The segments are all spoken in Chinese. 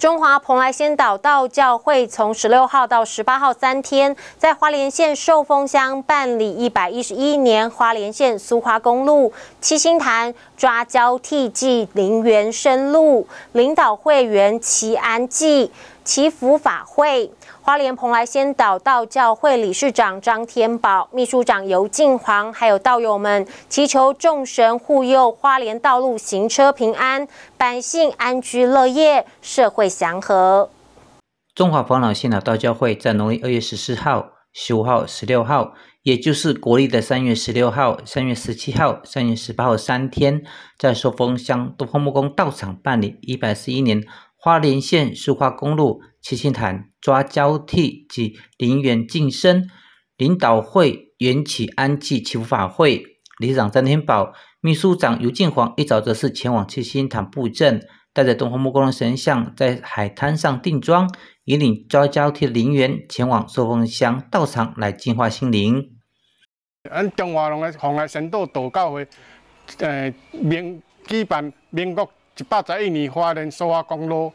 中华蓬莱仙岛道教会从十六号到十八号三天，在花莲县寿丰乡办理一百一十一年花莲县苏花公路七星潭抓交替祭林园深路领导会员齐安祭。祈福法会，花莲蓬莱仙岛道教会理事长张天宝、秘书长尤敬煌，还有道友们祈求众神护佑花莲道路行车平安，百姓安居乐业，社会祥和。中华蓬老仙岛道教会在农历二月十四号、十五号、十六号，也就是国历的三月十六号、三月十七号、三月十八号三天，在寿丰乡东方木工道场办理一百四一年。花莲县石化公路七星潭抓交替及林园晋身领导会缘起安记祈福法会，理事长张天宝、秘书长尤进煌一早则是前往七星潭布阵，带着东方木工龙神像在海滩上定妆，引领抓交替林园前往寿丰乡道场来净化心灵。俺中华龙的洪来神道道教会，呃，民举办民国。八十一年花莲苏花公路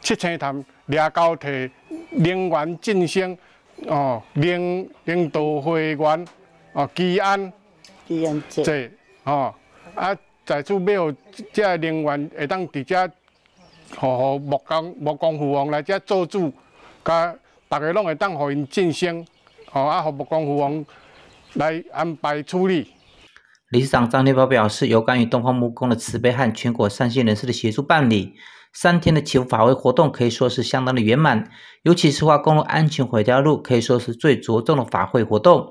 七星潭掠高铁能源晋升哦领领导会员哦吉安吉安济哦啊在厝尾，即个能源会当伫互互木工木工父王来遮做主，甲大家拢会当互因晋升哦啊，互木工父王来安排处理。理事长张天宝表示，有关于东方木工的慈悲和全国善心人士的协助办理三天的祈福法会活动，可以说是相当的圆满。尤其是化公路安全回家路，可以说是最着重的法会活动。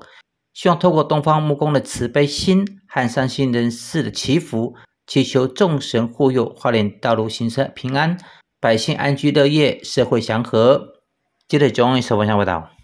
希望透过东方木工的慈悲心和善心人士的祈福，祈求众神护佑花莲道路行车平安，百姓安居乐业，社会祥和。接着将一新分享报道。